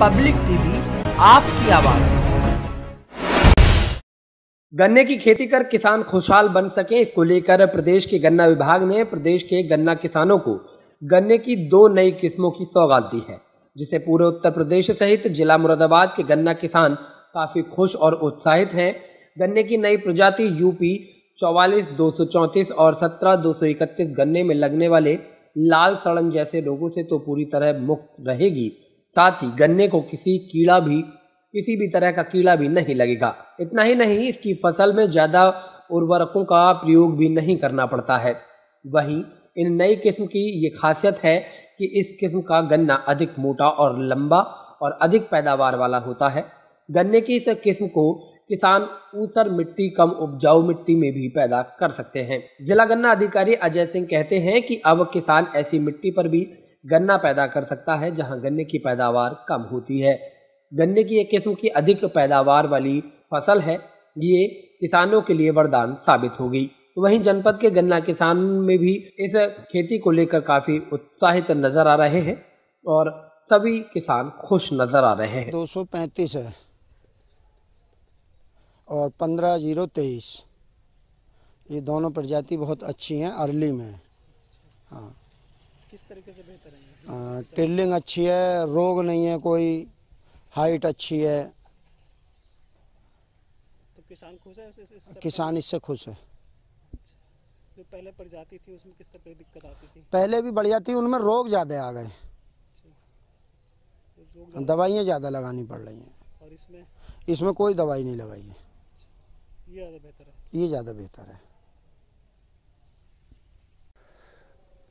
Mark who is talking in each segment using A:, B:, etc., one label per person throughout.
A: Public TV आपकी आवाज गन्ने की खेती कर किसान खुशहाल बन सके इसको लेकर प्रदेश के गन्ना विभाग ने प्रदेश के गन्ना किसानों को गन्ने की दो नई किस्मों की सौगात दी है जिसे पूरे उत्तर प्रदेश सहित जिला मुरादाबाद के गन्ना किसान काफी खुश और उत्साहित हैं गन्ने की नई प्रजाति यूपी चौवालीस दो और सत्रह दो गन्ने में लगने वाले लाल सड़न जैसे रोगों से तो पूरी तरह मुक्त रहेगी साथ ही गन्ने को किसी कीड़ा भी किसी भी तरह का कीड़ा भी नहीं लगेगा इतना ही नहीं इसकी फसल में ज़्यादा उर्वरकों का प्रयोग भी नहीं करना पड़ता है वहीं इन नई किस्म की ये खासियत है कि इस किस्म का गन्ना अधिक मोटा और लंबा और अधिक पैदावार वाला होता है गन्ने की इस किस्म को किसान ऊसर मिट्टी कम उपजाऊ मिट्टी में भी पैदा कर सकते हैं जिला गन्ना अधिकारी अजय सिंह कहते हैं कि अब किसान ऐसी मिट्टी पर भी गन्ना पैदा कर सकता है जहां गन्ने की पैदावार कम होती है गन्ने की एक किस्म की अधिक पैदावार वाली फसल है ये किसानों के लिए वरदान साबित होगी वहीं जनपद के गन्ना किसान में भी इस खेती को लेकर काफी उत्साहित नजर आ रहे हैं और सभी किसान खुश नजर आ रहे हैं पैंतीस है
B: और पंद्रह जीरो तेईस ये दोनों प्रजाति बहुत अच्छी हैं अर्ली में हाँ किस तरीके से बेहतर है टिल्डिंग अच्छी है रोग नहीं है कोई हाइट अच्छी है तो किसान खुश है इस, इस, किसान इससे खुश है अच्छा। जो पहले प्रजाति थी उसमें किस तरह की दिक्कत आती थी पहले भी बढ़िया थी उनमें रोग ज़्यादा आ गए अच्छा। दवाइयाँ ज़्यादा लगानी पड़ रही हैं और इसमें इसमें कोई दवाई नहीं लगाई है अच्छा।
C: ये ज़्यादा बेहतर
D: है ये ज़्यादा बेहतर है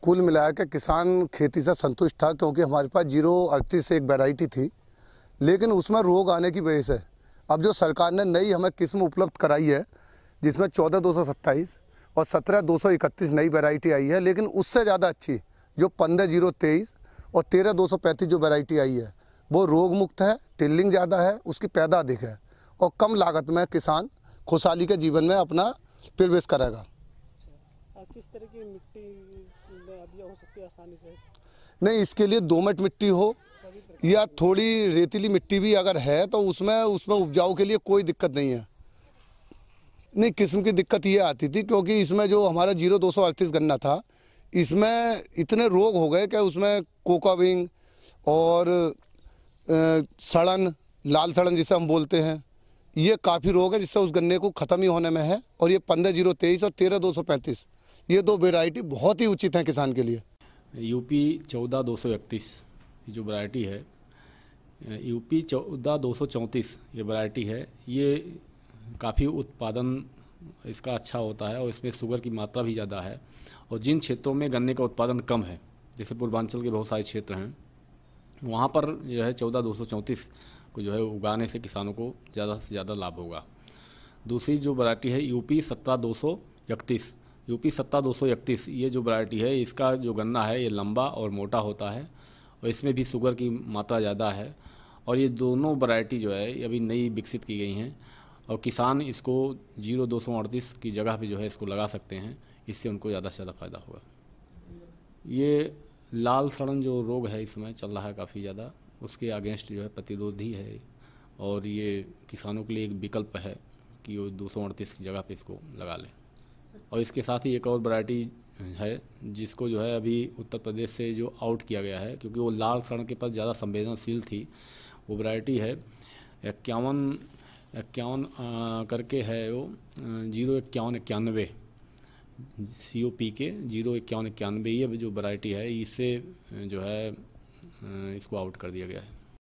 D: कुल के किसान खेती से संतुष्ट था क्योंकि हमारे पास जीरो अड़तीस से एक वैरायटी थी लेकिन उसमें रोग आने की वजह से अब जो सरकार ने नई हमें किस्म उपलब्ध कराई है जिसमें चौदह दो सौ सत्ताईस और सत्रह दो सौ इकतीस नई वेराइटी आई है लेकिन उससे ज़्यादा अच्छी जो पंद्रह जीरो तेईस और तेरह दो सौ पैंतीस जो वेराइटी आई है वो रोग मुक्त है टिल्लिंग ज़्यादा है उसकी पैदा अधिक है और कम लागत में किसान खुशहाली के जीवन में अपना प्रवेश करेगा
C: किस तरह की मिट्टी अभी हो
D: सकती है आसानी से नहीं इसके लिए दोमट मिट्टी हो या थोड़ी रेतीली मिट्टी भी अगर है तो उसमें उसमें उपजाऊ के लिए कोई दिक्कत नहीं है नहीं किस्म की दिक्कत ये आती थी क्योंकि इसमें जो हमारा जीरो दो गन्ना था इसमें इतने रोग हो गए कि उसमें कोकाविंग और सड़न लाल सड़न जिसे हम बोलते हैं ये काफ़ी रोग है जिससे उस गन्ने को ख़त्म ही होने में है और ये पंद्रह जीरो तेईस और तेरह दो सौ पैंतीस ये दो वेराइटी बहुत ही उचित हैं किसान के लिए
C: यूपी चौदह दो सौ इकतीस जो वरायटी है यूपी चौदह दो सौ चौंतीस ये वरायटी है ये काफ़ी उत्पादन इसका अच्छा होता है और इसमें शुगर की मात्रा भी ज़्यादा है और जिन क्षेत्रों में गन्ने का उत्पादन कम है जैसे पूर्वांचल के बहुत सारे क्षेत्र हैं वहाँ पर जो है चौदह दो सौ चौंतीस को जो है उगाने से किसानों को ज़्यादा से ज़्यादा लाभ होगा दूसरी जो वरायटी है यूपी सत्रह दो सौ इकतीस यूपी सत्ता दो ये जो वरायटी है इसका जो गन्ना है ये लंबा और मोटा होता है और इसमें भी शुगर की मात्रा ज़्यादा है और ये दोनों वरायटी जो है अभी नई विकसित की गई हैं और किसान इसको जीरो दो सौ अड़तीस की जगह पे जो है इसको लगा सकते हैं इससे उनको ज़्यादा से ज़्यादा फायदा होगा ये लाल सड़न जो रोग है इस समय चल रहा है काफ़ी ज़्यादा उसके अगेंस्ट जो है प्रतिरोधी है और ये किसानों के लिए एक विकल्प है कि वो दो की जगह पर इसको लगा लें और इसके साथ ही एक और वरायटी है जिसको जो है अभी उत्तर प्रदेश से जो आउट किया गया है क्योंकि वो लाल सड़क के पास ज़्यादा संवेदनशील थी वो वरायटी है इक्यावन इक्यावन करके है वो जीरो इक्यावन इक्यानवे सी ओ पी के जीरो इक्यावन इक्यानवे ये जो वरायटी है इससे जो है इसको आउट कर दिया गया है